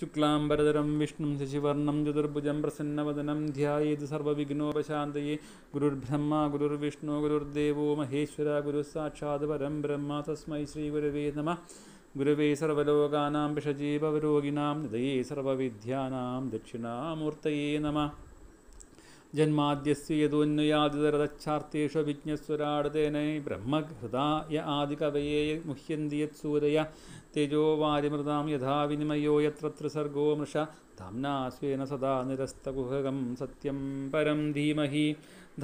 ശുക്ലാംബരതരം വിഷ്ണു ശശിവർണം ചതുർഭുജം പ്രസന്നവദനം ധ്യായേത് സർവവിഘ്നോപശാന്തയെ ഗുരുർബ്രഹ്മ ഗുരുർവിഷ്ണു ഗുരുർദേവോ മഹേശ്വര ഗുരുസാക്ഷാത് പരം ബ്രഹ്മ തസ്മൈ ശ്രീ ഗുരവേ നമ ഗുരവേ സർവലോകാനാം പിഷജീവരോഗിണാം ഹൃദയേ സർവവിദ്യാനാം ദക്ഷിണാമൂർത്തയേ നമ ജന്മാദ്യസ്യ യദോന്വയാദിതരതച്ഛാർത്ഥേഷു വിജ്ഞസ്വരാടതേനൈ ബ്രഹ്മഹൃതായ ആദികവയെ മുഹ്യന്തി യത്സൂരയ തേജോ വാരിമൃതാം യഥാ വിനിമയോ യത്ര ത്രിസർഗോ മൃഷ ധാംനാസ്വേന സദാ നിരസ്തകുഹകം സത്യം പരം ധീമഹി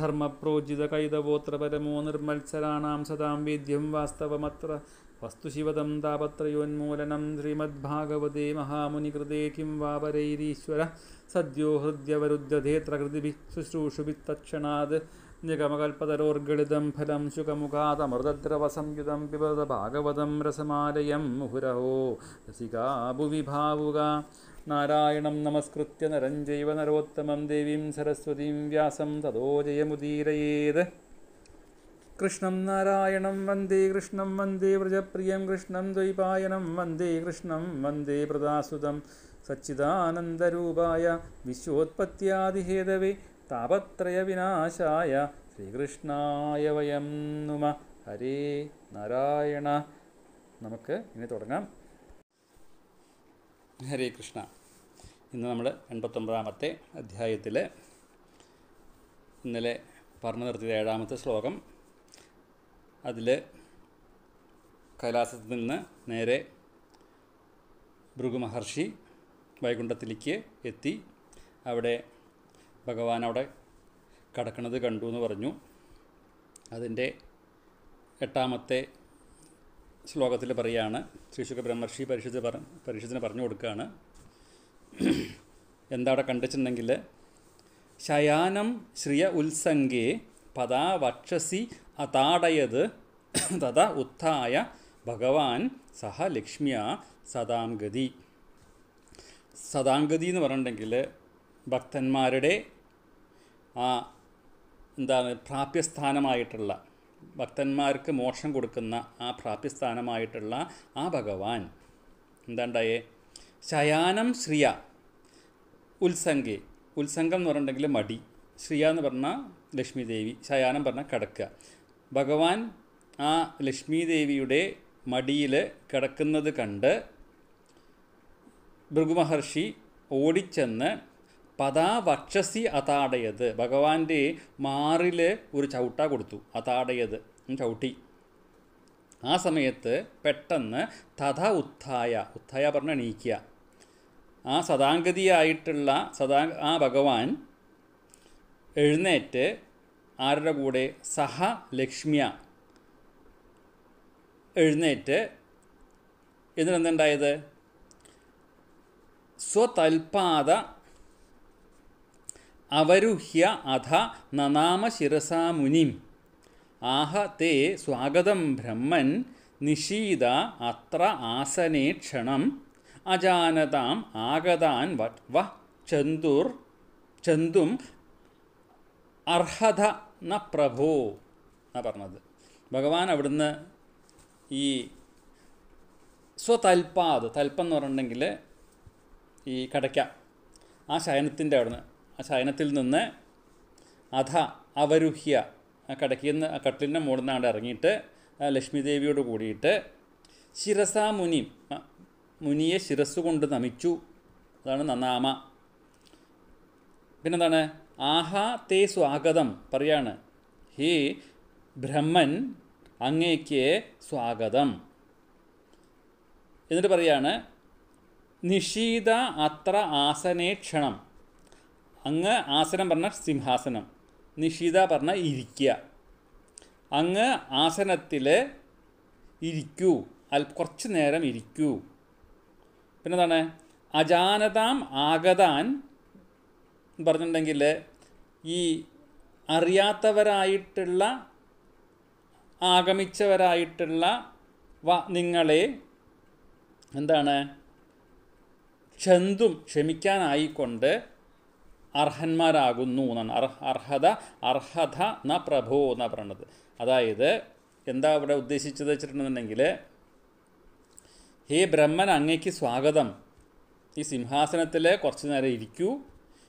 ധർമ്മപ്രോജിതകൈതവോത്രപരമോ നിർമത്സരാണാം സദാം വേദ്യം വാസ്തവമത്ര വസ്തുശിവതം താപത്രയോന്മൂലനം ശ്രീമദ്ഭാഗവതേ മഹാമുനികൃതേ കിം വാപരൈരീശ്വര സദ്യോ ഹൃദ്യവരുദ്ധ്യധേത്രകൃതിഭിശുശ്രൂഷുഭിത്തക്ഷണാത് നിഗമകൽപ്പതരോർഗളിതം ഫലം ശുഖമുഖാതമൃതദ്രവസംയുതം പിബത ഭാഗവതം രസമാലയം മുഹുരഹോ രസികാഭുവിഭാവുക നാരായണം നമസ്കൃത്യ നരം ജൈവ നരോത്തമം ദേവീം സരസ്വതീം വ്യാസം തതോ കൃഷ്ണം നാരായണം വന്ദേ കൃഷ്ണം വന്ദേ വ്രജപ്രിയം കൃഷ്ണം ദ്വൈപായനം വന്ദേ കൃഷ്ണം വന്ദേ പ്രദാസുതം സച്ചിദാനന്ദരൂപായ വിശ്വോത്പത്യാദിഹേതവേ വിനാശായ ശ്രീകൃഷ്ണായ വയം നുമ ഹരേ നാരായണ നമുക്ക് ഇനി തുടങ്ങാം ഹരേ കൃഷ്ണ ഇന്ന് നമ്മൾ എൺപത്തൊമ്പതാമത്തെ അധ്യായത്തിൽ ഇന്നലെ പറഞ്ഞു നിർത്തിയ ഏഴാമത്തെ ശ്ലോകം അതിൽ കൈലാസത്തിൽ നിന്ന് നേരെ ഭൃഗുമഹർഷി വൈകുണ്ഠത്തിലേക്ക് എത്തി അവിടെ ഭഗവാൻ അവിടെ കടക്കുന്നത് കണ്ടു എന്ന് പറഞ്ഞു അതിൻ്റെ എട്ടാമത്തെ ശ്ലോകത്തിൽ പറയാണ് ശ്രീശുഖ ബ്രഹ്മർഷി പരിശുദ്ധ പറ പരിശുദ്ധന പറഞ്ഞു കൊടുക്കുകയാണ് എന്താ അവിടെ കണ്ടിട്ടുണ്ടെങ്കിൽ ശയാനം ശ്രിയ ഉത്സംഗേ പതാ വക്ഷസി അതാടയത് തഥാ ഉത്ഥായ ഭഗവാൻ സഹ ലക്ഷ്മിയ സദാംഗതി സദാംഗതി എന്ന് പറഞ്ഞിട്ടുണ്ടെങ്കിൽ ഭക്തന്മാരുടെ ആ എന്താണ് പ്രാപ്യസ്ഥാനമായിട്ടുള്ള ഭക്തന്മാർക്ക് മോക്ഷം കൊടുക്കുന്ന ആ പ്രാപ്യസ്ഥാനമായിട്ടുള്ള ആ ഭഗവാൻ എന്താണ്ടായേ ശയാനം ശ്രിയ ഉത്സംഗെ ഉത്സംഗം എന്ന് പറഞ്ഞിട്ടുണ്ടെങ്കിൽ മടി ശ്രിയ എന്ന് പറഞ്ഞാൽ ലക്ഷ്മി ദേവി ശയാനം പറഞ്ഞാൽ കിടക്കുക ഭഗവാൻ ആ ലക്ഷ്മി ദേവിയുടെ മടിയിൽ കിടക്കുന്നത് കണ്ട് ഭൃഗുമഹർഷി ഓടിച്ചെന്ന് പതാ വക്ഷസി അതാടയത് ഭഗവാന്റെ മാറിൽ ഒരു ചവിട്ട കൊടുത്തു അതാടയത് ചവിട്ടി ആ സമയത്ത് പെട്ടെന്ന് തഥ ഉത്തായ ഉത്തായ പറഞ്ഞ നീക്കുക ആ സദാംഗതിയായിട്ടുള്ള സദാ ആ ഭഗവാൻ എഴുന്നേറ്റ് ആരുടെ കൂടെ സഹ ലക്ഷ്മിയ എഴുന്നേറ്റ് എന്നിട്ടെന്തുണ്ടായത് സ്വതൽപാദ അവരുഹ്യ അധ നനാമ ശിരസാ മുനിം ആഹ തേ സ്വാഗതം ബ്രഹ്മൻ നിഷീദ അത്ര ആസനേ ക്ഷണം അജാനതാം ആഗതാൻ വ ചന്തുർ ചന്തും അർഹത ന പ്രഭോ എന്ന പറഞ്ഞത് ഭഗവാൻ അവിടുന്ന് ഈ സ്വതൽപാത് തൽപ്പം എന്ന് പറഞ്ഞിട്ടുണ്ടെങ്കിൽ ഈ കടയ്ക്ക ആ ശയനത്തിൻ്റെ അവിടുന്ന് ആ ശയനത്തിൽ നിന്ന് അധ അവരുഹ്യ ആ കടക്കിന്ന് കട്ടിലിൻ്റെ മുകളിൽ നിന്നാണ് ഇറങ്ങിയിട്ട് ലക്ഷ്മി ദേവിയോട് കൂടിയിട്ട് ശിരസാ മുനി മുനിയെ കൊണ്ട് നമിച്ചു അതാണ് നന്നാമ പിന്നെന്താണ് ആഹാ തേ സ്വാഗതം പറയാണ് ഹേ ബ്രഹ്മൻ അങ്ങേക്ക് സ്വാഗതം എന്നിട്ട് പറയാണ് നിഷീത അത്ര ആസനേ ക്ഷണം അങ്ങ് ആസനം പറഞ്ഞ സിംഹാസനം നിഷിത പറഞ്ഞ ഇരിക്കുക അങ്ങ് ആസനത്തിൽ ഇരിക്കൂ അൽ കുറച്ച് നേരം ഇരിക്കൂ പിന്നെന്താണ് അജാനതാം ആഗതാൻ പറഞ്ഞിട്ടുണ്ടെങ്കിൽ ഈ അറിയാത്തവരായിട്ടുള്ള ആഗമിച്ചവരായിട്ടുള്ള വ നിങ്ങളെ എന്താണ് ക്ഷന്തും ക്ഷമിക്കാനായിക്കൊണ്ട് അർഹന്മാരാകുന്നു എന്നാണ് അർഹ അർഹത അർഹത ന പ്രഭോ എന്നാണ് പറയണത് അതായത് എന്താ ഇവിടെ ഉദ്ദേശിച്ചത് വെച്ചിട്ടുണ്ടെന്നുണ്ടെങ്കിൽ ഹേ ബ്രഹ്മൻ അങ്ങയ്ക്ക് സ്വാഗതം ഈ സിംഹാസനത്തിൽ കുറച്ച് നേരം ഇരിക്കൂ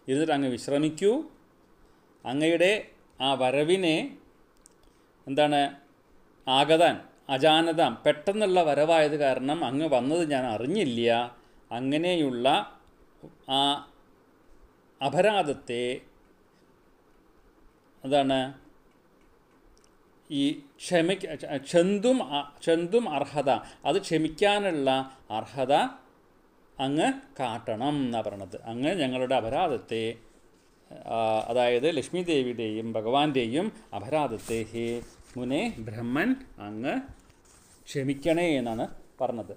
ഇരുന്നിട്ട് അങ്ങ് വിശ്രമിക്കൂ അങ്ങയുടെ ആ വരവിനെ എന്താണ് ആഗതാൻ അജാനതാം പെട്ടെന്നുള്ള വരവായത് കാരണം അങ്ങ് വന്നത് ഞാൻ അറിഞ്ഞില്ല അങ്ങനെയുള്ള ആ അപരാധത്തെ അതാണ് ഈ ക്ഷമിക്ക ക്ഷന്തും ക്ഷന്തും അർഹത അത് ക്ഷമിക്കാനുള്ള അർഹത അങ്ങ് കാട്ടണം എന്നാണ് പറയണത് അങ്ങ് ഞങ്ങളുടെ അപരാധത്തെ അതായത് ലക്ഷ്മി ദേവിയുടെയും ഭഗവാന്റെയും അപരാധത്തെ ഹേ മുനെ ബ്രഹ്മൻ അങ്ങ് ക്ഷമിക്കണേ എന്നാണ് പറഞ്ഞത്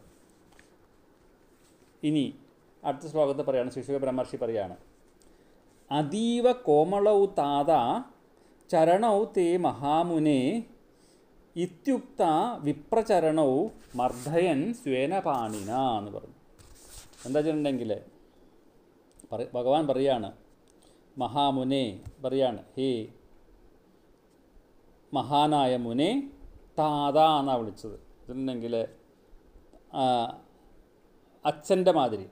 ഇനി അടുത്ത ശ്ലോകത്ത് പറയുകയാണ് ശിശുക ബ്രഹ്മർഷി പറയുകയാണ് അതീവ കോമളൗ താത ചരണൗ തേ മഹാമുനെ ഇത്യുക്ത വിപ്രചരണൗ മർദ്ദയൻ സ്വേനപാണിന എന്ന് പറഞ്ഞു എന്താ വെച്ചിട്ടുണ്ടെങ്കിൽ ഭഗവാൻ പറയാണ് മഹാമുനെ പറയാണ് ഹേ മഹാനായ മുനെ താത എന്നാണ് വിളിച്ചത് വെച്ചിട്ടുണ്ടെങ്കിൽ അച്ഛൻ്റെ മാതിരി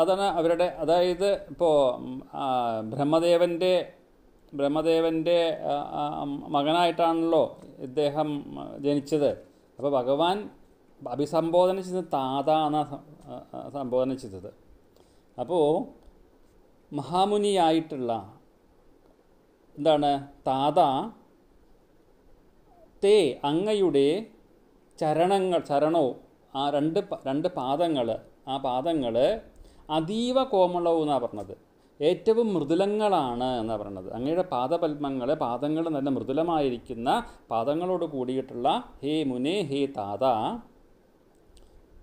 അതാണ് അവരുടെ അതായത് ഇപ്പോൾ ബ്രഹ്മദേവൻ്റെ ബ്രഹ്മദേവൻ്റെ മകനായിട്ടാണല്ലോ ഇദ്ദേഹം ജനിച്ചത് അപ്പോൾ ഭഗവാൻ അഭിസംബോധന ചെയ്ത താതാണ് സംബോധന ചെയ്തത് അപ്പോൾ മഹാമുനിയായിട്ടുള്ള എന്താണ് താത തേ അങ്ങയുടെ ചരണങ്ങൾ ചരണോ ആ രണ്ട് രണ്ട് പാദങ്ങൾ ആ പാദങ്ങൾ അതീവ കോമളവും എന്നാണ് പറഞ്ഞത് ഏറ്റവും മൃദുലങ്ങളാണ് എന്നാണ് പറയുന്നത് അങ്ങയുടെ പാദപത്മങ്ങൾ പാദങ്ങൾ നല്ല മൃദുലമായിരിക്കുന്ന പാദങ്ങളോട് കൂടിയിട്ടുള്ള ഹേ മുനെ ഹേ താത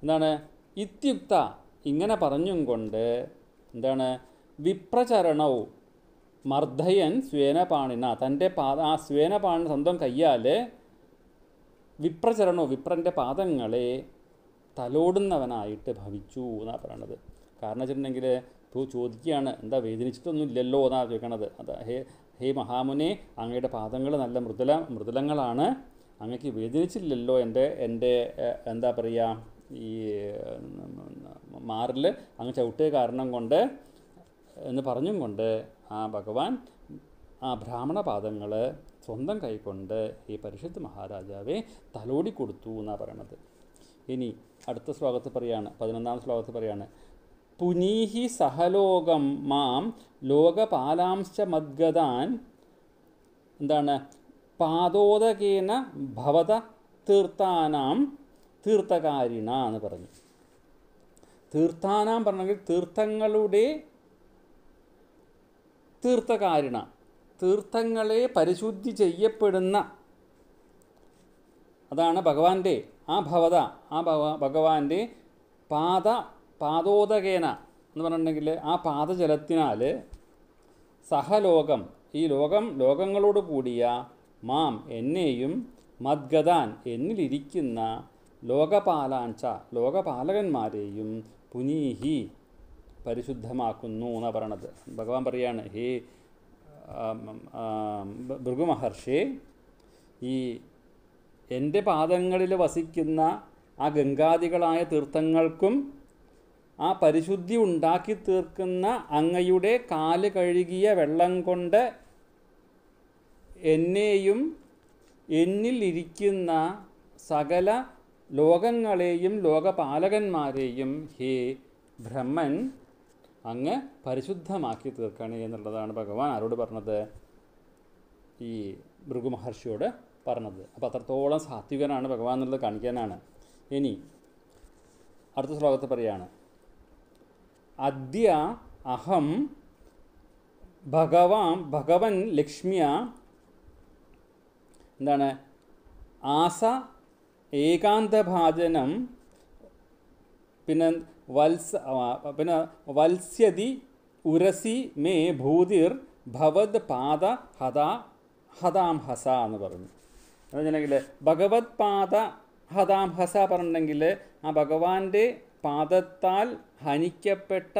എന്താണ് ഇത്യുക്ത ഇങ്ങനെ പറഞ്ഞും കൊണ്ട് എന്താണ് വിപ്രചരണവും മർദ്ധയൻ സ്വേനപാണിന തൻ്റെ പാദ ആ സ്വേനപാണിന സ്വന്തം കയ്യാൽ വിപ്രചരണോ വിപ്രൻ്റെ പാദങ്ങളെ തലോടുന്നവനായിട്ട് ഭവിച്ചു എന്നാണ് പറയണത് കാരണം വെച്ചിട്ടുണ്ടെങ്കിൽ തൂ ചോദിക്കുകയാണ് എന്താ വേദനിച്ചിട്ടൊന്നും ഇല്ലല്ലോ എന്നാണ് ചോദിക്കണത് അത് ഹേ ഹേ മഹാമുനെ അങ്ങയുടെ പാദങ്ങൾ നല്ല മൃദുല മൃദുലങ്ങളാണ് അങ്ങക്ക് വേദനിച്ചില്ലല്ലോ എൻ്റെ എൻ്റെ എന്താ പറയുക ഈ മാറിൽ അങ്ങ് ചവിട്ടിയ കാരണം കൊണ്ട് എന്ന് പറഞ്ഞും കൊണ്ട് ആ ഭഗവാൻ ആ ബ്രാഹ്മണ പാദങ്ങൾ സ്വന്തം കൈക്കൊണ്ട് ഈ പരിശുദ്ധ മഹാരാജാവെ തലോടി കൊടുത്തു എന്നാണ് പറയണത് ഇനി അടുത്ത ശ്ലോകത്തിൽ പറയാണ് പതിനൊന്നാം ശ്ലോകത്തിൽ പറയാണ് പുനീഹി സഹലോകം മാം ലോകപാലാംശ മദ്ഗതാൻ എന്താണ് പാതോദകേന ഭവത തീർത്ഥാനാം തീർത്ഥകാരിണ എന്ന് പറഞ്ഞു തീർത്ഥാനാം പറഞ്ഞെങ്കിൽ തീർത്ഥങ്ങളുടെ തീർത്ഥകാരിണ തീർത്ഥങ്ങളെ പരിശുദ്ധി ചെയ്യപ്പെടുന്ന അതാണ് ഭഗവാന്റെ ആ ഭവത ആ ഭഗവാന്റെ പാത പാതോദകേന എന്ന് പറഞ്ഞിട്ടുണ്ടെങ്കിൽ ആ പാതജലത്തിനാൽ സഹലോകം ഈ ലോകം ലോകങ്ങളോട് കൂടിയ മാം എന്നെയും മദ്ഗതാൻ എന്നിലിരിക്കുന്ന ലോകപാലാഞ്ച ലോകപാലകന്മാരെയും പുനീഹി പരിശുദ്ധമാക്കുന്നു എന്നാണ് പറയണത് ഭഗവാൻ പറയാണ് ഹേ ഭൃഗുമഹർഷി ഈ എൻ്റെ പാദങ്ങളിൽ വസിക്കുന്ന ആ ഗംഗാദികളായ തീർത്ഥങ്ങൾക്കും ആ പരിശുദ്ധി ഉണ്ടാക്കി തീർക്കുന്ന അങ്ങയുടെ കാല് കഴുകിയ വെള്ളം കൊണ്ട് എന്നെയും എന്നിലിരിക്കുന്ന സകല ലോകങ്ങളെയും ലോകപാലകന്മാരെയും ഹേ ബ്രഹ്മൻ അങ്ങ് പരിശുദ്ധമാക്കി തീർക്കണേ എന്നുള്ളതാണ് ഭഗവാൻ ആരോട് പറഞ്ഞത് ഈ ഭൃഗുമഹർഷിയോട് പറഞ്ഞത് അപ്പോൾ അത്രത്തോളം സാത്വികനാണ് ഭഗവാൻ എന്നുള്ളത് കാണിക്കാനാണ് ഇനി അടുത്ത ശ്ലോകത്തെ പറയാണ് അദ്യ അഹം ഭഗവാൻ ഭഗവൻ ലക്ഷ്മിയ എന്താണ് ആസ ഏകാന്തഭാജനം പിന്നെ വത്സ പിന്നെ വത്സ്യതി ഉരസി മേ ഭൂതിർ ഭവത് പാദ ഹത ഹതാം ഹസ എന്ന് പറഞ്ഞു അതെങ്ങനെങ്കിൽ ഭഗവത് പാദ ഹതാം ഹസ പറഞ്ഞിട്ടുണ്ടെങ്കിൽ ആ ഭഗവാന്റെ പാദത്താൽ ഹനിക്കപ്പെട്ട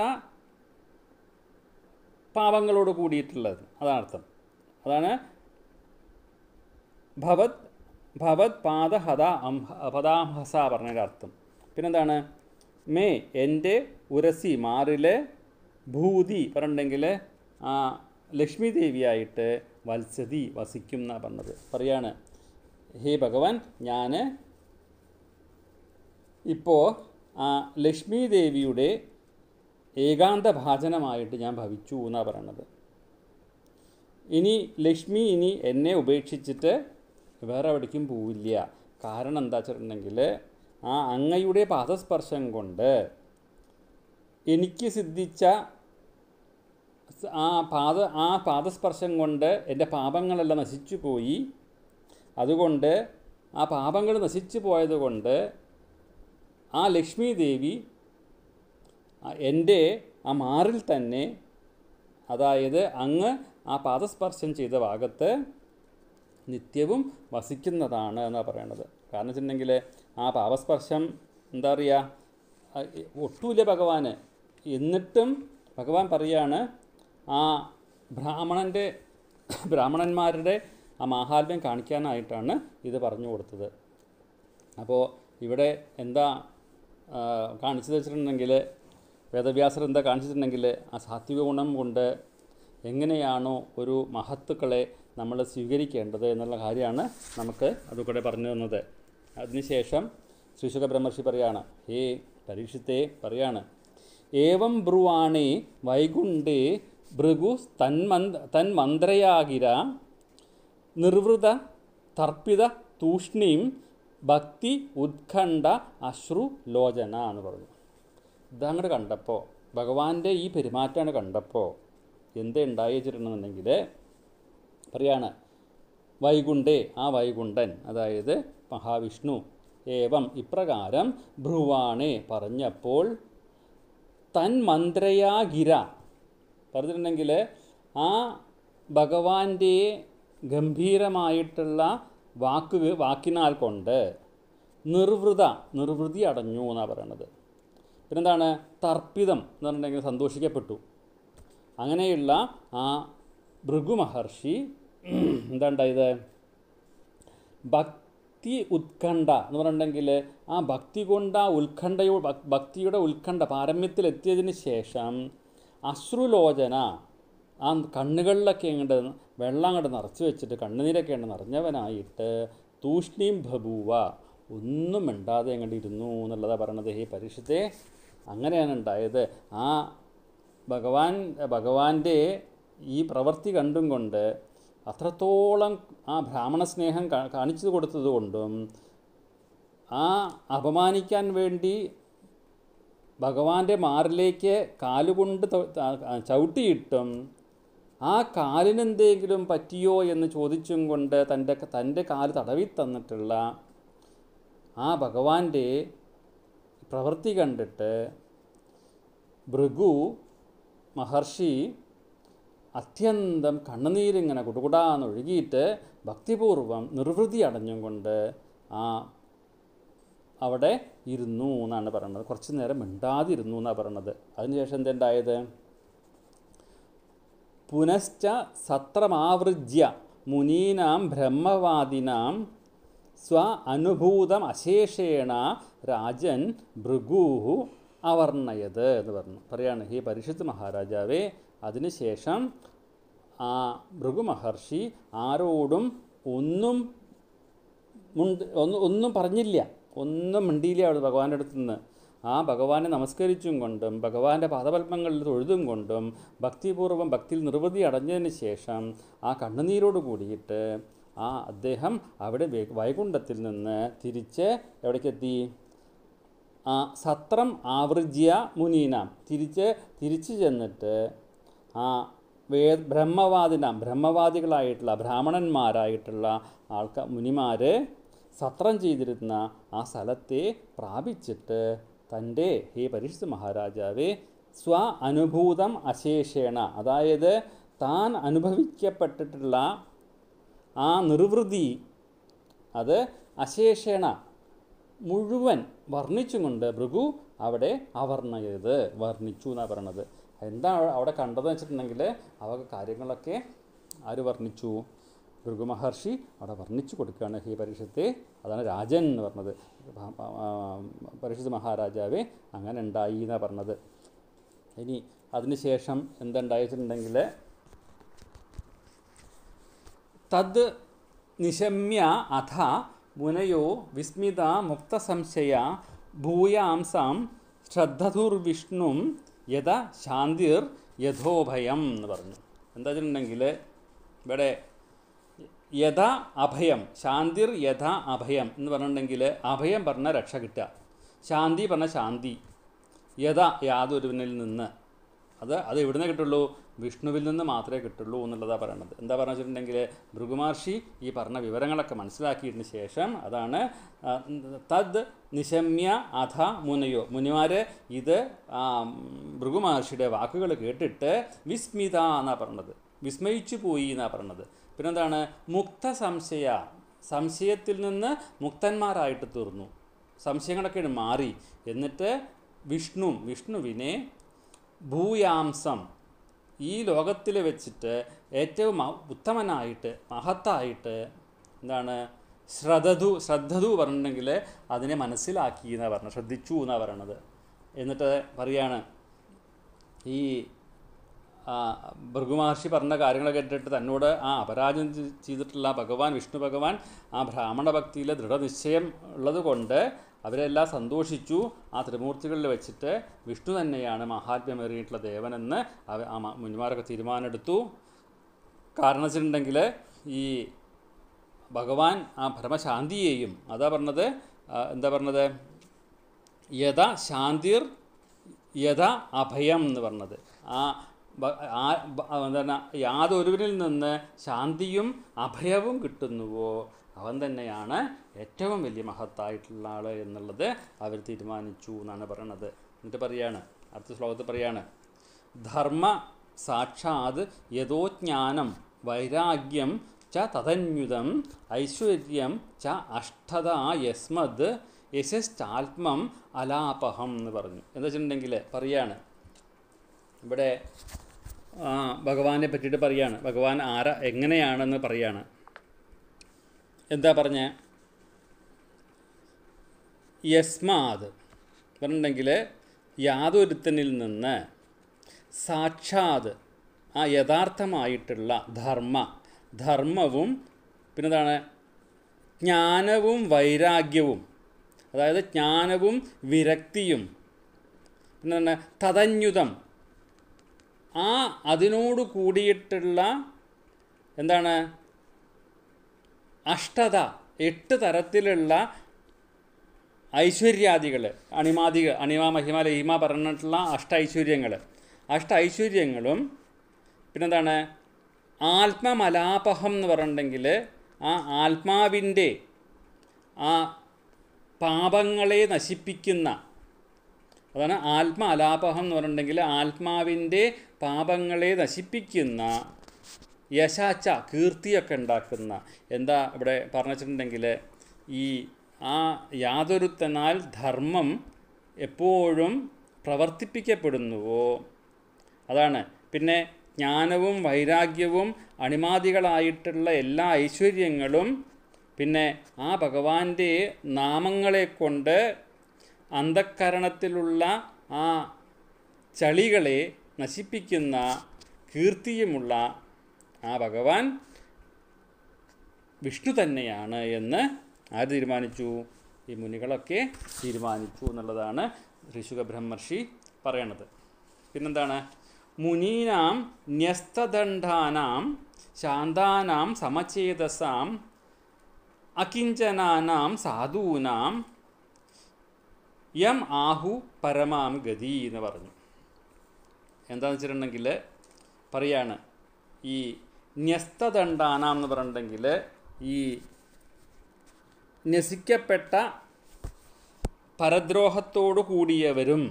പാപങ്ങളോട് കൂടിയിട്ടുള്ളത് അതാണ് അർത്ഥം അതാണ് ഭവത് ഭവത് പാദ ഹത അം പദാംഹസ പറഞ്ഞതിൻ്റെ അർത്ഥം പിന്നെന്താണ് മേ എൻ്റെ ഉരസി മാറിലെ ഭൂതി പറഞ്ഞിട്ടുണ്ടെങ്കിൽ ആ ലക്ഷ്മി ദേവിയായിട്ട് വത്സതി വസിക്കും എന്നാണ് പറഞ്ഞത് പറയാണ് ഹേ ഭഗവാൻ ഞാൻ ഇപ്പോൾ ലക്ഷ്മി ദേവിയുടെ ഏകാന്ത ഭാചനമായിട്ട് ഞാൻ ഭവിച്ചു എന്നാണ് പറയണത് ഇനി ലക്ഷ്മി ഇനി എന്നെ ഉപേക്ഷിച്ചിട്ട് വേറെ എവിടേക്കും പോവില്ല കാരണം എന്താ വെച്ചിട്ടുണ്ടെങ്കിൽ ആ അങ്ങയുടെ പാദസ്പർശം കൊണ്ട് എനിക്ക് സിദ്ധിച്ച ആ പാദ ആ പാദസ്പർശം കൊണ്ട് എൻ്റെ പാപങ്ങളെല്ലാം നശിച്ചു പോയി അതുകൊണ്ട് ആ പാപങ്ങൾ നശിച്ചു പോയതുകൊണ്ട് ആ ലക്ഷ്മി ദേവി എൻ്റെ ആ മാറിൽ തന്നെ അതായത് അങ്ങ് ആ പാദസ്പർശം ചെയ്ത ഭാഗത്ത് നിത്യവും വസിക്കുന്നതാണ് എന്നാണ് പറയണത് കാരണം വെച്ചിട്ടുണ്ടെങ്കിൽ ആ പാപസ്പർശം എന്താ പറയുക ഒട്ടുമില്ല ഭഗവാന് എന്നിട്ടും ഭഗവാൻ പറയാണ് ആ ബ്രാഹ്മണൻ്റെ ബ്രാഹ്മണന്മാരുടെ ആ മാഹാത്മ്യം കാണിക്കാനായിട്ടാണ് ഇത് പറഞ്ഞു കൊടുത്തത് അപ്പോൾ ഇവിടെ എന്താ കാണിച്ചു വെച്ചിട്ടുണ്ടെങ്കിൽ വേദവ്യാസർ എന്താ കാണിച്ചിട്ടുണ്ടെങ്കിൽ ആ സാത്വിക ഗുണം കൊണ്ട് എങ്ങനെയാണോ ഒരു മഹത്തുക്കളെ നമ്മൾ സ്വീകരിക്കേണ്ടത് എന്നുള്ള കാര്യമാണ് നമുക്ക് അതുകൂടെ പറഞ്ഞു തന്നത് അതിനുശേഷം ശ്രീശുഖ ബ്രഹ്മർഷി പറയാണ് ഹേ പരീക്ഷത്തെ പറയാണ് ഏവം ബ്രുവാണി വൈകുണ്ഠേ ഭൃഗു തന്മന്ത് തന്മന്ത്രയാകിര നിർവൃത തർപ്പിത തൂഷ്ണീം ഭക്തി ഉത്കണ്ഠ അശ്രു ലോചന എന്ന് പറഞ്ഞു ഇതങ്ങോട്ട് കണ്ടപ്പോൾ ഭഗവാന്റെ ഈ പെരുമാറ്റമാണ് കണ്ടപ്പോൾ എന്തേ ഉണ്ടായി വെച്ചിട്ടുണ്ടെന്നുണ്ടെങ്കിൽ പറയാണ് വൈകുണ്ഠേ ആ വൈകുണ്ഠൻ അതായത് മഹാവിഷ്ണു ഏവം ഇപ്രകാരം ഭ്രുവാണേ പറഞ്ഞപ്പോൾ തൻ മന്ത്രയാഗിര പറഞ്ഞിട്ടുണ്ടെങ്കിൽ ആ ഭഗവാന്റെ ഗംഭീരമായിട്ടുള്ള വാക്ക് വാക്കിനാൽ കൊണ്ട് നിർവൃത നിർവൃതി അടഞ്ഞു എന്നാണ് പറയണത് പിന്നെന്താണ് തർപ്പിതം എന്ന് പറഞ്ഞിട്ടുണ്ടെങ്കിൽ സന്തോഷിക്കപ്പെട്ടു അങ്ങനെയുള്ള ആ ഭൃഗുമഹർഷി എന്താണ്ടായത് ഭക്തി ഉത്കണ്ഠ എന്ന് പറഞ്ഞിട്ടുണ്ടെങ്കിൽ ആ ഭക്തി കൊണ്ട് ആ ഉത്കണ്ഠയോ ഭക്തിയുടെ ഉത്കണ്ഠ പാരമ്യത്തിലെത്തിയതിന് ശേഷം അശ്രുലോചന ആ കണ്ണുകളിലൊക്കെ ഇങ്ങോട്ട് വെള്ളം അങ്ങോട്ട് നിറച്ച് വെച്ചിട്ട് കണ്ണുനീരൊക്കെ ഉണ്ട് നിറഞ്ഞവനായിട്ട് തൂഷ്ണീം ബഭൂവ ഒന്നും മിണ്ടാതെ അങ്ങോട്ട് ഇരുന്നു എന്നുള്ളതാണ് പറയണത് ഹേ പരീക്ഷത്തെ അങ്ങനെയാണ് ഉണ്ടായത് ആ ഭഗവാൻ ഭഗവാന്റെ ഈ പ്രവൃത്തി കണ്ടും കൊണ്ട് അത്രത്തോളം ആ ബ്രാഹ്മണ സ്നേഹം കാണിച്ചു കൊണ്ടും ആ അപമാനിക്കാൻ വേണ്ടി ഭഗവാന്റെ മാറിലേക്ക് കാലുകൊണ്ട് ചവിട്ടിയിട്ടും ആ കാലിനെന്തെങ്കിലും പറ്റിയോ എന്ന് ചോദിച്ചും കൊണ്ട് തൻ്റെ തൻ്റെ കാല് തടവി തന്നിട്ടുള്ള ആ ഭഗവാന്റെ പ്രവൃത്തി കണ്ടിട്ട് ഭൃഗു മഹർഷി അത്യന്തം കണ്ണുനീരിങ്ങനെ കുടുകുടാന്നൊഴുകിയിട്ട് ഒഴുകിയിട്ട് ഭക്തിപൂർവം നിർവൃതി അടഞ്ഞും കൊണ്ട് ആ അവിടെ ഇരുന്നു എന്നാണ് പറയുന്നത് കുറച്ച് നേരം മിണ്ടാതിരുന്നു എന്നാണ് പറയുന്നത് അതിനുശേഷം എന്തുണ്ടായത് പുനശ്ച സത്രമാവൃജ്യ മുനീനാം ബ്രഹ്മവാദിനാം സ്വ അനുഭൂതം അശേഷേണ രാജൻ ഭൃഗൂഹു അവർണയത് എന്ന് പറഞ്ഞു പറയാണ് ഹേ പരിശുദ്ധ മഹാരാജാവേ അതിനുശേഷം ആ ഭൃഗു മഹർഷി ആരോടും ഒന്നും മുണ്ട് ഒന്നും ഒന്നും പറഞ്ഞില്ല ഒന്നും മിണ്ടിയില്ല അവിടെ ഭഗവാന്റെ അടുത്ത് നിന്ന് ആ ഭഗവാനെ നമസ്കരിച്ചും കൊണ്ടും ഭഗവാന്റെ പാദപത്മങ്ങളിൽ തൊഴുതും കൊണ്ടും ഭക്തിപൂർവ്വം ഭക്തിയിൽ നിർവൃതി അടഞ്ഞതിന് ശേഷം ആ കണ്ണുനീരോട് കൂടിയിട്ട് ആ അദ്ദേഹം അവിടെ വൈകുണ്ഠത്തിൽ നിന്ന് തിരിച്ച് എവിടേക്കെത്തി ആ സത്രം ആവൃജ്യ മുനീനാം തിരിച്ച് തിരിച്ചു ചെന്നിട്ട് ആ വേ ബ്രഹ്മവാദിനാം ബ്രഹ്മവാദികളായിട്ടുള്ള ബ്രാഹ്മണന്മാരായിട്ടുള്ള ആൾക്കാർ മുനിമാർ സത്രം ചെയ്തിരുന്ന ആ സ്ഥലത്തെ പ്രാപിച്ചിട്ട് തൻ്റെ ഹേ പരിശുദ്ധ മഹാരാജാവേ സ്വ അനുഭൂതം അശേഷേണ അതായത് താൻ അനുഭവിക്കപ്പെട്ടിട്ടുള്ള ആ നിർവൃതി അത് അശേഷേണ മുഴുവൻ വർണ്ണിച്ചുകൊണ്ട് ഭൃഗു അവിടെ അവർണ്ണയത് വർണ്ണിച്ചു എന്നാണ് പറയണത് എന്താണ് അവിടെ കണ്ടതെന്ന് വെച്ചിട്ടുണ്ടെങ്കിൽ അവ കാര്യങ്ങളൊക്കെ ആര് വർണ്ണിച്ചു ഭൃഗുമഹർഷി അവിടെ വർണ്ണിച്ചു കൊടുക്കുകയാണ് ഹേ പരീക്ഷത്തെ അതാണ് രാജൻ എന്ന് പറഞ്ഞത് പരീക്ഷിത് മഹാരാജാവേ അങ്ങനെ ഉണ്ടായി എന്നാണ് പറഞ്ഞത് ഇനി അതിനുശേഷം എന്തുണ്ടായിട്ടുണ്ടെങ്കിൽ തദ് നിശമ്യ അഥ മുനയോ വിസ്മിത സംശയ ഭൂയാംസാം ശ്രദ്ധധുർവിഷ്ണും യഥ ശാന്തിർ യഥോഭയം എന്ന് പറഞ്ഞു എന്താ വെച്ചിട്ടുണ്ടെങ്കിൽ ഇവിടെ യഥാ അഭയം ശാന്തിർ യഥാ അഭയം എന്ന് പറഞ്ഞിട്ടുണ്ടെങ്കിൽ അഭയം പറഞ്ഞ രക്ഷ കിട്ടുക ശാന്തി പറഞ്ഞ ശാന്തി യഥാ യാതൊരുവിനിൽ നിന്ന് അത് അത് എവിടുന്ന് കിട്ടുള്ളൂ വിഷ്ണുവിൽ നിന്ന് മാത്രമേ കിട്ടുള്ളൂ എന്നുള്ളതാണ് പറയുന്നത് എന്താ പറഞ്ഞു വെച്ചിട്ടുണ്ടെങ്കിൽ ഈ പറഞ്ഞ വിവരങ്ങളൊക്കെ മനസ്സിലാക്കിയതിന് ശേഷം അതാണ് തദ് നിശമ്യ അധ മുനയോ മുനിമാർ ഇത് ഭൃഗുമഹർഷിയുടെ വാക്കുകൾ കേട്ടിട്ട് വിസ്മിത എന്നാണ് പറഞ്ഞത് വിസ്മയിച്ചു പോയി എന്നാണ് പറഞ്ഞത് പിന്നെന്താണ് മുക്ത സംശയ സംശയത്തിൽ നിന്ന് മുക്തന്മാരായിട്ട് തീർന്നു സംശയങ്ങളൊക്കെയാണ് മാറി എന്നിട്ട് വിഷ്ണു വിഷ്ണുവിനെ ഭൂയാംസം ഈ ലോകത്തിൽ വെച്ചിട്ട് ഏറ്റവും ഉത്തമനായിട്ട് മഹത്തായിട്ട് എന്താണ് ശ്രദ്ധതു ശ്രദ്ധതു പറഞ്ഞിട്ടുണ്ടെങ്കിൽ അതിനെ മനസ്സിലാക്കി എന്നാണ് പറഞ്ഞത് ശ്രദ്ധിച്ചു എന്നാണ് പറയണത് എന്നിട്ട് പറയാണ് ഈ ഭൃഗുമഹർഷി പറഞ്ഞ കാര്യങ്ങൾ കേട്ടിട്ട് തന്നോട് ആ അപരാജം ചെയ്തിട്ടുള്ള ഭഗവാൻ വിഷ്ണു ഭഗവാൻ ആ ബ്രാഹ്മണ ഭക്തിയിലെ ദൃഢനിശ്ചയം ഉള്ളതുകൊണ്ട് അവരെല്ലാം സന്തോഷിച്ചു ആ ത്രിമൂർത്തികളിൽ വെച്ചിട്ട് വിഷ്ണു തന്നെയാണ് മഹാത്മ്യമേറിയിട്ടുള്ള ദേവനെന്ന് അവ ആ മുന്മാരൊക്കെ തീരുമാനമെടുത്തു കാരണം വെച്ചിട്ടുണ്ടെങ്കിൽ ഈ ഭഗവാൻ ആ ഭരമശാന്തിയെയും അതാ പറഞ്ഞത് എന്താ പറഞ്ഞത് യഥ ശാന്തിർ യഥ അഭയം എന്ന് പറഞ്ഞത് ആ അവൻ തന്നെ യാതൊരുവരിൽ നിന്ന് ശാന്തിയും അഭയവും കിട്ടുന്നുവോ അവൻ തന്നെയാണ് ഏറ്റവും വലിയ മഹത്തായിട്ടുള്ള ആൾ എന്നുള്ളത് അവർ തീരുമാനിച്ചു എന്നാണ് പറയണത് എന്നിട്ട് പറയാണ് അടുത്ത ശ്ലോകത്തിൽ പറയാണ് ധർമ്മ സാക്ഷാത് യഥോജ്ഞാനം ജ്ഞാനം വൈരാഗ്യം ച തതന്യുതം ഐശ്വര്യം ച അഷ്ടത യസ്മത് യശസ്റ്റാത്മം അലാപഹം എന്ന് പറഞ്ഞു എന്താ വെച്ചിട്ടുണ്ടെങ്കിൽ പറയാണ് ഇവിടെ ഭഗവാനെ പറ്റിയിട്ട് പറയാണ് ഭഗവാൻ ആര എങ്ങനെയാണെന്ന് പറയാണ് എന്താ പറഞ്ഞ യസ്മാത് പറഞ്ഞിട്ടുണ്ടെങ്കിൽ യാതൊരുത്തനിൽ നിന്ന് സാക്ഷാത് ആ യഥാർത്ഥമായിട്ടുള്ള ധർമ്മ ധർമ്മവും പിന്നെന്താണ് ജ്ഞാനവും വൈരാഗ്യവും അതായത് ജ്ഞാനവും വിരക്തിയും പിന്നെന്താണ് തതന്യുതം ആ അതിനോട് കൂടിയിട്ടുള്ള എന്താണ് അഷ്ടത എട്ട് തരത്തിലുള്ള ഐശ്വര്യാദികൾ അണിമാദികൾ അണിമ മഹിമ ലഹിമ പറഞ്ഞിട്ടുള്ള അഷ്ട ഐശ്വര്യങ്ങൾ അഷ്ട ഐശ്വര്യങ്ങളും പിന്നെന്താണ് ആത്മമലാപഹം എന്ന് പറഞ്ഞിട്ടുണ്ടെങ്കിൽ ആ ആത്മാവിൻ്റെ ആ പാപങ്ങളെ നശിപ്പിക്കുന്ന അതാണ് ആത്മ അലാപഹം എന്ന് പറഞ്ഞിട്ടുണ്ടെങ്കിൽ ആത്മാവിൻ്റെ പാപങ്ങളെ നശിപ്പിക്കുന്ന യശാച്ച കീർത്തിയൊക്കെ ഉണ്ടാക്കുന്ന എന്താ ഇവിടെ പറഞ്ഞിട്ടുണ്ടെങ്കിൽ ഈ ആ യാതൊരുത്തനാൽ ധർമ്മം എപ്പോഴും പ്രവർത്തിപ്പിക്കപ്പെടുന്നുവോ അതാണ് പിന്നെ ജ്ഞാനവും വൈരാഗ്യവും അണിമാദികളായിട്ടുള്ള എല്ലാ ഐശ്വര്യങ്ങളും പിന്നെ ആ ഭഗവാന്റെ നാമങ്ങളെ കൊണ്ട് അന്ധക്കരണത്തിലുള്ള ആ ചളികളെ നശിപ്പിക്കുന്ന കീർത്തിയുമുള്ള ആ ഭഗവാൻ വിഷ്ണു തന്നെയാണ് എന്ന് ആര് തീരുമാനിച്ചു ഈ മുനികളൊക്കെ തീരുമാനിച്ചു എന്നുള്ളതാണ് ഋഷുക ബ്രഹ്മർഷി പറയണത് പിന്നെന്താണ് മുനീനാം ന്യസ്തദണ്ഡാനാം ശാന്താനാം സമചേതസാം അകിഞ്ചനാനാം സാധൂനാം യം ആഹു പരമാം ഗതി എന്ന് പറഞ്ഞു എന്താണെന്ന് വെച്ചിട്ടുണ്ടെങ്കിൽ പറയാണ് ഈ ന്യസ്തദണ്ഡാനാം എന്ന് പറഞ്ഞിട്ടുണ്ടെങ്കിൽ ഈ നസിക്കപ്പെട്ട പരദ്രോഹത്തോടു കൂടിയവരും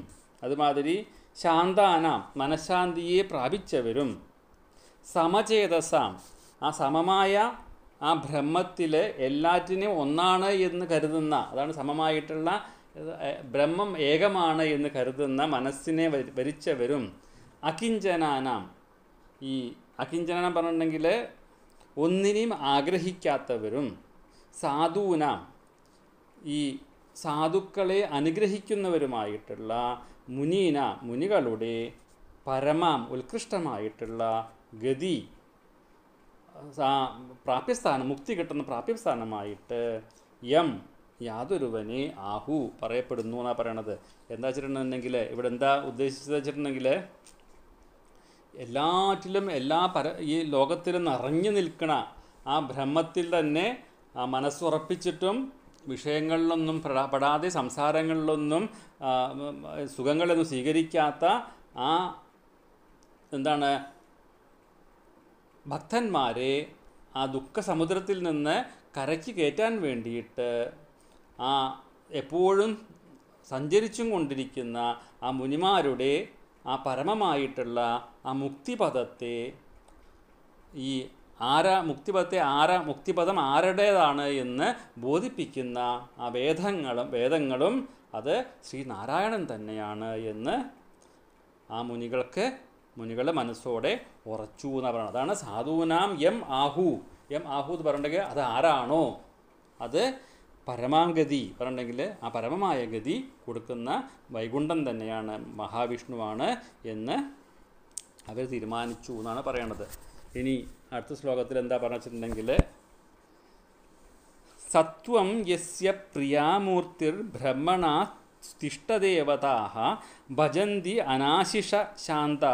അതുമാതിരി ശാന്താനാം മനഃശാന്തിയെ പ്രാപിച്ചവരും സമചേതസാം ആ സമമായ ആ ബ്രഹ്മത്തിൽ എല്ലാറ്റിനും ഒന്നാണ് എന്ന് കരുതുന്ന അതാണ് സമമായിട്ടുള്ള ബ്രഹ്മം ഏകമാണ് എന്ന് കരുതുന്ന മനസ്സിനെ വരിച്ചവരും അകിഞ്ചനാനാം ഈ അകിഞ്ചനാനം പറഞ്ഞിട്ടുണ്ടെങ്കിൽ ഒന്നിനെയും ആഗ്രഹിക്കാത്തവരും സാധൂനാം ഈ സാധുക്കളെ അനുഗ്രഹിക്കുന്നവരുമായിട്ടുള്ള മുനീന മുനികളുടെ പരമാം ഉത്കൃഷ്ടമായിട്ടുള്ള ഗതി പ്രാപ്യസ്ഥാനം മുക്തി കിട്ടുന്ന പ്രാപ്യസ്ഥാനമായിട്ട് യം യാതൊരുവനെ ആഹു പറയപ്പെടുന്നു എന്നാണ് പറയണത് എന്താ വെച്ചിട്ടുണ്ടെന്നുണ്ടെങ്കിൽ ഇവിടെ എന്താ ഉദ്ദേശിച്ചത് വെച്ചിട്ടുണ്ടെങ്കിൽ എല്ലാറ്റിലും എല്ലാ പര ഈ ലോകത്തിൽ നിറഞ്ഞു നിൽക്കണ ആ ബ്രഹ്മത്തിൽ തന്നെ ആ മനസ്സുറപ്പിച്ചിട്ടും വിഷയങ്ങളിലൊന്നും പെടാതെ സംസാരങ്ങളിലൊന്നും സുഖങ്ങളൊന്നും സ്വീകരിക്കാത്ത ആ എന്താണ് ഭക്തന്മാരെ ആ ദുഃഖസമുദ്രത്തിൽ നിന്ന് കരയ്ക്ക് കയറ്റാൻ വേണ്ടിയിട്ട് ആ എപ്പോഴും സഞ്ചരിച്ചും കൊണ്ടിരിക്കുന്ന ആ മുനിമാരുടെ ആ പരമമായിട്ടുള്ള ആ മുക്തിപഥത്തെ ഈ ആരാ മുക്തിപദത്തെ ആരാ മുക്തിപദം ആരുടേതാണ് എന്ന് ബോധിപ്പിക്കുന്ന ആ വേദങ്ങളും വേദങ്ങളും അത് ശ്രീനാരായണൻ തന്നെയാണ് എന്ന് ആ മുനികൾക്ക് മുനികളുടെ മനസ്സോടെ ഉറച്ചു എന്ന് പറയുന്നത് അതാണ് സാധൂനാം എം ആഹു എം ആഹു എന്ന് പറഞ്ഞിട്ടുണ്ടെങ്കിൽ അത് ആരാണോ അത് പരമാഗതി പറഞ്ഞിട്ടുണ്ടെങ്കിൽ ആ പരമമായ ഗതി കൊടുക്കുന്ന വൈകുണ്ഠം തന്നെയാണ് മഹാവിഷ്ണുവാണ് എന്ന് അവർ തീരുമാനിച്ചു എന്നാണ് പറയണത് ഇനി അടുത്ത ശ്ലോകത്തിൽ എന്താ പറഞ്ഞിട്ടുണ്ടെങ്കിൽ സത്വം യസ്യ പ്രിയാമൂർത്തിർ ഭ്രമണാ സ്തിഷ്ടദേവതാ ഭജന്തി അനാശിഷ ശാന്ത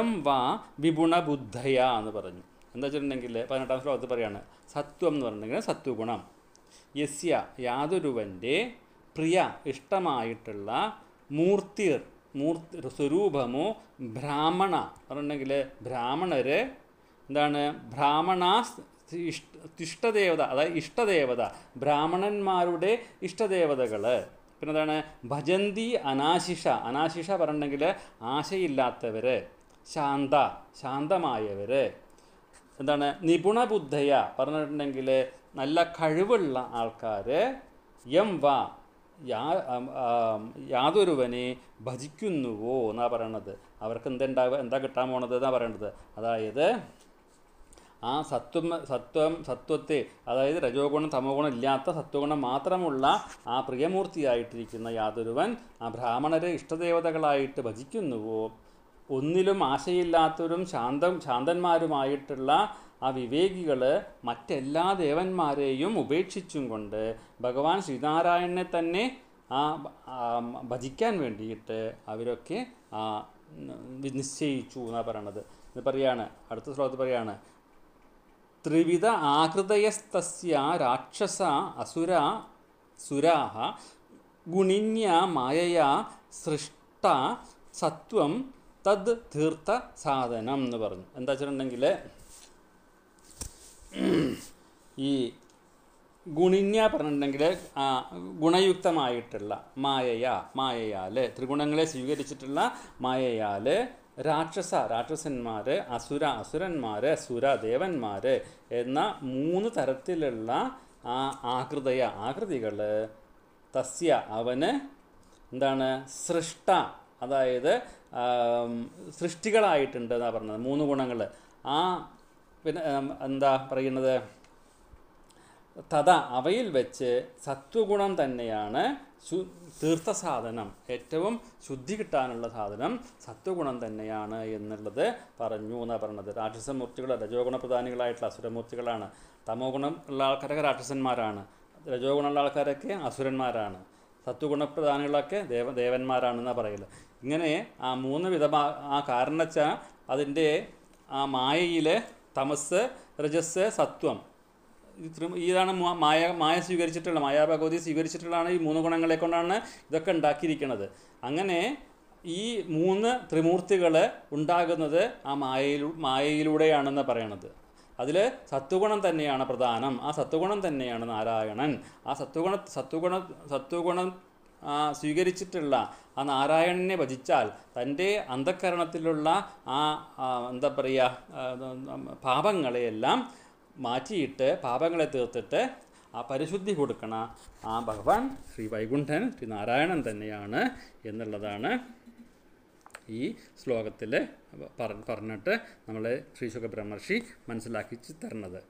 എം വാ വിപുണബുദ്ധയ എന്ന് പറഞ്ഞു എന്താ വെച്ചിട്ടുണ്ടെങ്കിൽ പതിനെട്ടാം ശ്ലോകത്തിൽ പറയാണ് സത്വം എന്ന് പറഞ്ഞിട്ടുണ്ടെങ്കിൽ സത്വഗുണം യസ്യ യാതൊരുവൻ്റെ പ്രിയ ഇഷ്ടമായിട്ടുള്ള മൂർത്തിർ മൂർത്തി സ്വരൂപമോ ബ്രാഹ്മണ പറഞ്ഞിട്ടുണ്ടെങ്കിൽ ബ്രാഹ്മണര് എന്താണ് ബ്രാഹ്മണാസ് ഇഷ്ടദേവത അതായത് ഇഷ്ടദേവത ബ്രാഹ്മണന്മാരുടെ ഇഷ്ടദേവതകൾ പിന്നെ എന്താണ് ഭജന്തി അനാശിഷ അനാശിഷ പറഞ്ഞെങ്കിൽ ആശയില്ലാത്തവർ ശാന്ത ശാന്തമായവർ എന്താണ് നിപുണബുദ്ധയ പറഞ്ഞിട്ടുണ്ടെങ്കിൽ നല്ല കഴിവുള്ള ആൾക്കാർ എം വ യാ യാതൊരുവനെ ഭജിക്കുന്നുവോ എന്നാണ് പറയണത് അവർക്ക് എന്തുണ്ടാവുക എന്താ കിട്ടാൻ പോണത് എന്നാണ് പറയണത് അതായത് ആ സത്വം സത്വം സത്വത്തെ അതായത് രജോഗുണം തമോഗുണം തമോ ഗുണം ഇല്ലാത്ത സത്വഗുണം മാത്രമുള്ള ആ പ്രിയമൂർത്തിയായിട്ടിരിക്കുന്ന യാതൊരുവൻ ആ ബ്രാഹ്മണരെ ഇഷ്ടദേവതകളായിട്ട് ഭജിക്കുന്നുവോ ഒന്നിലും ആശയില്ലാത്തവരും ശാന്തം ശാന്തന്മാരുമായിട്ടുള്ള ആ വിവേകികൾ മറ്റെല്ലാ ദേവന്മാരെയും ഉപേക്ഷിച്ചും കൊണ്ട് ഭഗവാൻ ശ്രീനാരായണനെ തന്നെ ആ ഭജിക്കാൻ വേണ്ടിയിട്ട് അവരൊക്കെ നിശ്ചയിച്ചു എന്നാണ് പറയണത് ഇത് പറയാണ് അടുത്ത ശ്ലോകത്ത് പറയാണ് ത്രിവിധ ആകൃതയസ്തസ്യ രാക്ഷസ അസുര സുരാഹ ഗുണിന്യ മായയാ സൃഷ്ട സത്വം തദ് തീർത്ഥ സാധനം എന്ന് പറഞ്ഞു എന്താ വെച്ചിട്ടുണ്ടെങ്കിൽ ഈ ഗുണിന്യ പറഞ്ഞിട്ടുണ്ടെങ്കിൽ ഗുണയുക്തമായിട്ടുള്ള മായയാ മായയാൽ ത്രിഗുണങ്ങളെ സ്വീകരിച്ചിട്ടുള്ള മായയാൽ രാക്ഷസ രാക്ഷസന്മാർ അസുര അസുരന്മാർ ദേവന്മാർ എന്ന മൂന്ന് തരത്തിലുള്ള ആ ആകൃതയ ആകൃതികൾ തസ്യ അവന് എന്താണ് സൃഷ്ട അതായത് സൃഷ്ടികളായിട്ടുണ്ട് എന്നാണ് പറഞ്ഞത് മൂന്ന് ഗുണങ്ങൾ ആ പിന്നെ എന്താ പറയുന്നത് തഥ അവയിൽ വെച്ച് സത്വഗുണം തന്നെയാണ് ശു തീർത്ഥ സാധനം ഏറ്റവും ശുദ്ധി കിട്ടാനുള്ള സാധനം സത്വഗുണം തന്നെയാണ് എന്നുള്ളത് പറഞ്ഞു എന്നാണ് പറഞ്ഞത് രാക്ഷസമൂർത്തികൾ രജോഗുണ പ്രധാനികളായിട്ടുള്ള അസുരമൂർത്തികളാണ് തമോ ഗുണം ഉള്ള ആൾക്കാരൊക്കെ രാക്ഷസന്മാരാണ് രജോഗുണമുള്ള ആൾക്കാരൊക്കെ അസുരന്മാരാണ് സത്വഗുണപ്രധാനികളൊക്കെ ദേവ ദേവന്മാരാണെന്നാണ് പറയുന്നത് ഇങ്ങനെ ആ മൂന്ന് വിധമാ ആ കാരണം അതിൻ്റെ ആ മായയിൽ തമസ് രജസ് സത്വം ഇതാണ് മായ മായ സ്വീകരിച്ചിട്ടുള്ള മായാഭഗവതി സ്വീകരിച്ചിട്ടുള്ളതാണ് ഈ മൂന്ന് ഗുണങ്ങളെ കൊണ്ടാണ് ഇതൊക്കെ ഉണ്ടാക്കിയിരിക്കുന്നത് അങ്ങനെ ഈ മൂന്ന് ത്രിമൂർത്തികൾ ഉണ്ടാകുന്നത് ആ മായയിലൂ മായയിലൂടെയാണെന്ന് പറയണത് അതിൽ സത്വഗുണം തന്നെയാണ് പ്രധാനം ആ സത്വഗുണം തന്നെയാണ് നാരായണൻ ആ സത്വഗുണ സത്വഗുണ സത്വഗുണം സ്വീകരിച്ചിട്ടുള്ള ആ നാരായണനെ ഭജിച്ചാൽ തൻ്റെ അന്ധക്കരണത്തിലുള്ള ആ എന്താ പറയുക പാപങ്ങളെയെല്ലാം മാറ്റിയിട്ട് പാപങ്ങളെ തീർത്തിട്ട് ആ പരിശുദ്ധി കൊടുക്കണ ആ ഭഗവാൻ ശ്രീ വൈകുണ്ഠൻ ശ്രീ നാരായണൻ തന്നെയാണ് എന്നുള്ളതാണ് ഈ ശ്ലോകത്തിൽ പറഞ്ഞിട്ട് നമ്മളെ ശ്രീ ബ്രഹ്മർഷി മനസ്സിലാക്കി തരണത്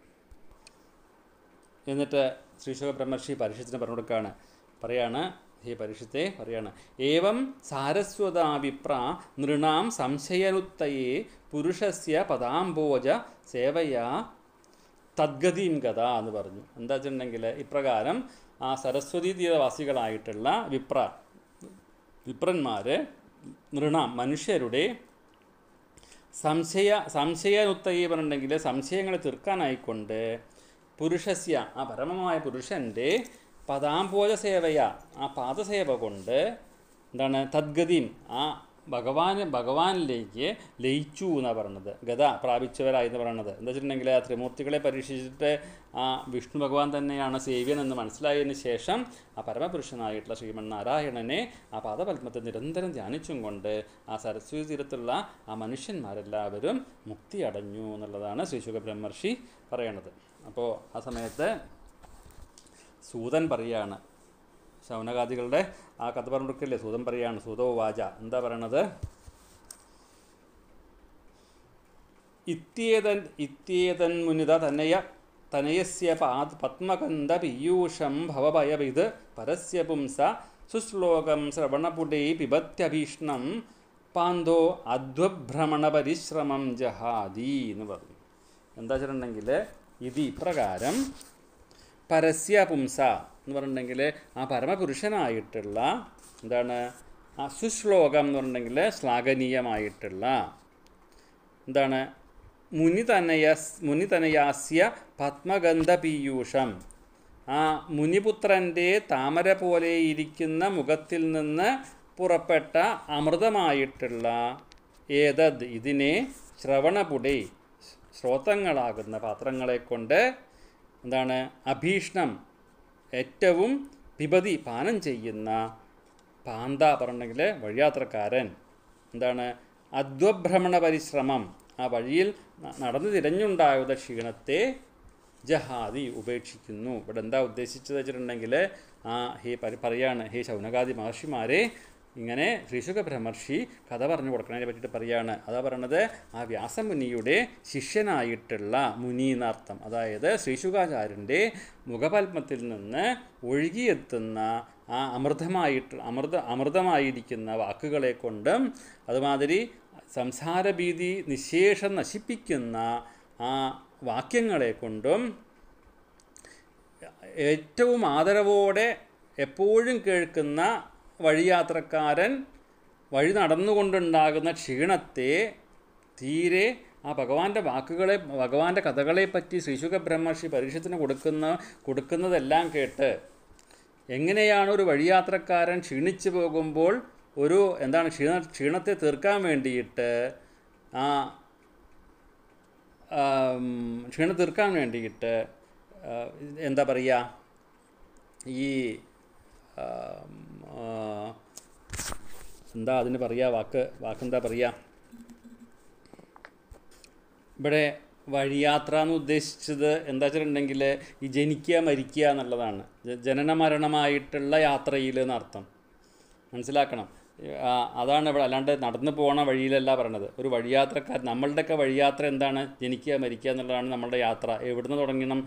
എന്നിട്ട് ശ്രീശുഖ ബ്രഹ്മർഷി പരിശുദ്ധിനെ പറഞ്ഞു കൊടുക്കുകയാണ് പറയാണ് ഹേ പരിഷത്തെ പറയാണ് ഏവം സാരസ്വതാഭിപ്ര നൃണാം സംശയനുത്തയെ പുരുഷസ്യ പദാംബോജ സേവയാ തദ്ഗതിയും കഥ എന്ന് പറഞ്ഞു എന്താ വെച്ചിട്ടുണ്ടെങ്കിൽ ഇപ്രകാരം ആ സരസ്വതി തീരവാസികളായിട്ടുള്ള വിപ്ര വിപ്രന്മാർ നൃണ മനുഷ്യരുടെ സംശയ സംശയനുത്തയെ പറഞ്ഞിട്ടുണ്ടെങ്കിൽ സംശയങ്ങളെ തീർക്കാനായിക്കൊണ്ട് പുരുഷസ്യ ആ പരമമായ പുരുഷൻ്റെ പദാംബോജ സേവയ ആ പാദസേവ കൊണ്ട് എന്താണ് തദ്ഗതി ആ ഭഗവാൻ ഭഗവാനിലേക്ക് ലയിച്ചു എന്നാണ് പറയുന്നത് ഗത പ്രാപിച്ചവരായി എന്ന് പറയുന്നത് എന്താ വെച്ചിട്ടുണ്ടെങ്കിൽ ആ ത്രിമൂർത്തികളെ പരീക്ഷിച്ചിട്ട് ആ വിഷ്ണു ഭഗവാൻ തന്നെയാണ് സേവ്യൻ എന്ന് മനസ്സിലായതിന് ശേഷം ആ പരമപുരുഷനായിട്ടുള്ള ശ്രീമണ്ണാരായണനെ ആ പാദപത്മത്തെ നിരന്തരം ധ്യാനിച്ചും കൊണ്ട് ആ സരസ്വതി തീരത്തുള്ള ആ മനുഷ്യന്മാരെല്ലാവരും മുക്തി അടഞ്ഞു എന്നുള്ളതാണ് ശ്രീശുഖ ബ്രഹ്മർഷി പറയണത് അപ്പോൾ ആ സമയത്ത് സൂതൻ പറയാണ് ശൗനകാദികളുടെ ആ കഥ പറഞ്ഞിരിക്കില്ലേ സൂതൻ പറയാണ് സൂതോ വാച എന്താ പറയണത് ഇത്യേതൻ ഇത്യേതൻ മുനിത തനയ തനയസ്യ പാത് പത്മകന്ധ പീയൂഷം ഭവഭയവിത് പരസ്യ പുംസ സുശ്ലോകം ശ്രവണപുടൈ പിബത്യഭീഷണം പാന്തോ അധ്വഭ്രമണ പരിശ്രമം ജഹാദി എന്ന് പറഞ്ഞു എന്താ വെച്ചിട്ടുണ്ടെങ്കിൽ ഇത് ഇപ്രകാരം പരസ്യപുംസ എന്ന് പറഞ്ഞിട്ടുണ്ടെങ്കിൽ ആ പരമപുരുഷനായിട്ടുള്ള എന്താണ് ആ സുശ്ലോകം എന്ന് പറഞ്ഞിട്ടുണ്ടെങ്കിൽ ശ്ലാഘനീയമായിട്ടുള്ള എന്താണ് മുനിതനയസ് മുനിതനയാസ്യ പീയൂഷം ആ മുനിപുത്രൻ്റെ താമര പോലെ ഇരിക്കുന്ന മുഖത്തിൽ നിന്ന് പുറപ്പെട്ട അമൃതമായിട്ടുള്ള ഏതത് ഇതിനെ ശ്രവണപുടി ശ്രോതങ്ങളാകുന്ന പാത്രങ്ങളെ കൊണ്ട് എന്താണ് അഭീഷ്ണം ഏറ്റവും പിപതി പാനം ചെയ്യുന്ന പാന്ത പറഞ്ഞെങ്കിൽ വഴിയാത്രക്കാരൻ എന്താണ് അധ്വഭ്രമണ പരിശ്രമം ആ വഴിയിൽ നടന്നു തിരഞ്ഞുണ്ടായത് ക്ഷീണത്തെ ജഹാദി ഉപേക്ഷിക്കുന്നു ഇവിടെ എന്താ ഉദ്ദേശിച്ചത് വെച്ചിട്ടുണ്ടെങ്കിൽ ആ ഹേ പറയാണ് ഹേ ശൗനകാദി മഹർഷിമാരെ ഇങ്ങനെ ശ്രീശുഖ ബ്രഹ്മർഷി കഥ പറഞ്ഞു കൊടുക്കണതിനെ പറ്റിയിട്ട് പറയുകയാണ് അതാ പറയണത് ആ വ്യാസമുനിയുടെ ശിഷ്യനായിട്ടുള്ള മുനി എന്നർത്ഥം അതായത് ശ്രീശുഖാചാര്യൻ്റെ മുഖപത്മത്തിൽ നിന്ന് ഒഴുകിയെത്തുന്ന ആ അമൃതമായിട്ട് അമൃത അമൃതമായിരിക്കുന്ന വാക്കുകളെ കൊണ്ടും അതുമാതിരി സംസാരഭീതി നിശേഷം നശിപ്പിക്കുന്ന ആ വാക്യങ്ങളെ കൊണ്ടും ഏറ്റവും ആദരവോടെ എപ്പോഴും കേൾക്കുന്ന വഴിയാത്രക്കാരൻ വഴി നടന്നുകൊണ്ടുണ്ടാകുന്ന ക്ഷീണത്തെ തീരെ ആ ഭഗവാന്റെ വാക്കുകളെ ഭഗവാന്റെ കഥകളെപ്പറ്റി ശ്രീശുഖ ബ്രഹ്മർഷി പരീക്ഷത്തിന് കൊടുക്കുന്ന കൊടുക്കുന്നതെല്ലാം കേട്ട് എങ്ങനെയാണ് ഒരു വഴിയാത്രക്കാരൻ ക്ഷീണിച്ചു പോകുമ്പോൾ ഒരു എന്താണ് ക്ഷീണ ക്ഷീണത്തെ തീർക്കാൻ വേണ്ടിയിട്ട് ആ ക്ഷീണം തീർക്കാൻ വേണ്ടിയിട്ട് എന്താ പറയുക ഈ എന്താ അതിന് പറയുക വാക്ക് വാക്കെന്താ പറയുക ഇവിടെ വഴിയാത്ര എന്ന് ഉദ്ദേശിച്ചത് എന്താ വെച്ചിട്ടുണ്ടെങ്കിൽ ഈ ജനിക്കുക മരിക്കുക എന്നുള്ളതാണ് ജനന മരണമായിട്ടുള്ള യാത്രയിൽ എന്നർത്ഥം മനസ്സിലാക്കണം അതാണ് ഇവിടെ അല്ലാണ്ട് നടന്നു പോകണ വഴിയിലല്ല പറയണത് ഒരു വഴിയാത്രക്കാർ നമ്മളുടെയൊക്കെ വഴിയാത്ര എന്താണ് ജനിക്കുക മരിക്കുക എന്നുള്ളതാണ് നമ്മളുടെ യാത്ര എവിടുന്ന് തുടങ്ങണം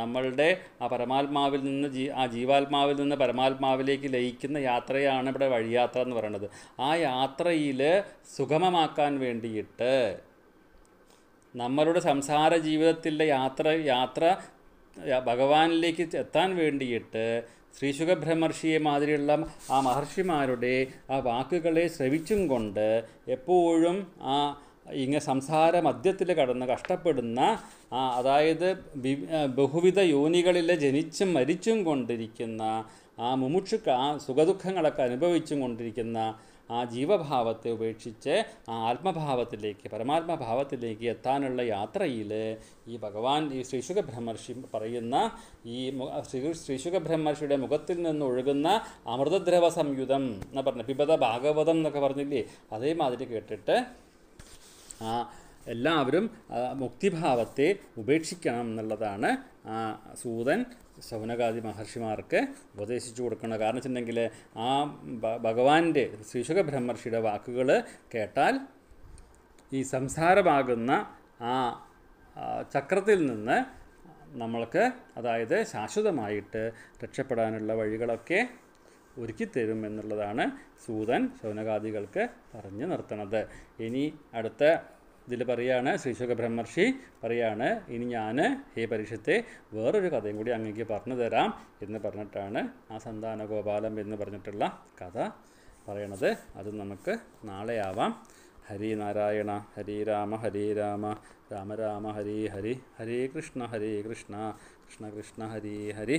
നമ്മളുടെ ആ പരമാത്മാവിൽ നിന്ന് ജീ ആ ജീവാത്മാവിൽ നിന്ന് പരമാത്മാവിലേക്ക് ലയിക്കുന്ന യാത്രയാണ് ഇവിടെ വഴിയാത്ര എന്ന് പറയുന്നത് ആ യാത്രയിൽ സുഗമമാക്കാൻ വേണ്ടിയിട്ട് നമ്മളുടെ സംസാര ജീവിതത്തിലെ യാത്ര യാത്ര ഭഗവാനിലേക്ക് എത്താൻ വേണ്ടിയിട്ട് ശ്രീ ബ്രഹ്മർഷിയെ മാതിരിയുള്ള ആ മഹർഷിമാരുടെ ആ വാക്കുകളെ ശ്രവിച്ചും കൊണ്ട് എപ്പോഴും ആ ഇങ്ങനെ സംസാര മധ്യത്തിൽ കടന്ന് കഷ്ടപ്പെടുന്ന അതായത് ബഹുവിധ യോനികളിൽ ജനിച്ചും മരിച്ചും കൊണ്ടിരിക്കുന്ന ആ മുമുക്ഷുക്ക ആ സുഖദുഃഖങ്ങളൊക്കെ അനുഭവിച്ചും കൊണ്ടിരിക്കുന്ന ആ ജീവഭാവത്തെ ഉപേക്ഷിച്ച് ആ ആത്മഭാവത്തിലേക്ക് പരമാത്മഭാവത്തിലേക്ക് എത്താനുള്ള യാത്രയിൽ ഈ ഭഗവാൻ ഈ ശ്രീശുഖ ബ്രഹ്മർഷി പറയുന്ന ഈ ശ്രീശുഖ ബ്രഹ്മർഷിയുടെ മുഖത്തിൽ നിന്ന് ഒഴുകുന്ന അമൃതദ്രവ സംയുതം എന്ന് പറഞ്ഞ പിബത ഭാഗവതം എന്നൊക്കെ പറഞ്ഞില്ലേ അതേമാതിരി കേട്ടിട്ട് ആ എല്ലാവരും മുക്തിഭാവത്തെ ഉപേക്ഷിക്കണം എന്നുള്ളതാണ് ആ സൂതൻ ശൗനകാദി മഹർഷിമാർക്ക് ഉപദേശിച്ചു കൊടുക്കണം കാരണം വെച്ചിട്ടുണ്ടെങ്കിൽ ആ ഭഗവാന്റെ ശിശുക ബ്രഹ്മർഷിയുടെ വാക്കുകൾ കേട്ടാൽ ഈ സംസാരമാകുന്ന ആ ചക്രത്തിൽ നിന്ന് നമ്മൾക്ക് അതായത് ശാശ്വതമായിട്ട് രക്ഷപ്പെടാനുള്ള വഴികളൊക്കെ ഒരുക്കിത്തരും എന്നുള്ളതാണ് സൂതൻ ശൗനകാദികൾക്ക് പറഞ്ഞു നിർത്തണത് ഇനി അടുത്ത ഇതിൽ പറയാണ് ശ്രീശുഖ ബ്രഹ്മർഷി പറയാണ് ഇനി ഞാൻ ഈ പരീക്ഷത്തെ വേറൊരു കഥയും കൂടി അങ്ങേക്ക് പറഞ്ഞു തരാം എന്ന് പറഞ്ഞിട്ടാണ് ആ സന്താന ഗോപാലം എന്ന് പറഞ്ഞിട്ടുള്ള കഥ പറയണത് അത് നമുക്ക് നാളെയാവാം ഹരി നാരായണ ഹരി രാമ ഹരി രാമ രാമ രാമ ഹരി ഹരി ഹരേ കൃഷ്ണ ഹരേ കൃഷ്ണ കൃഷ്ണ കൃഷ്ണ ഹരി ഹരി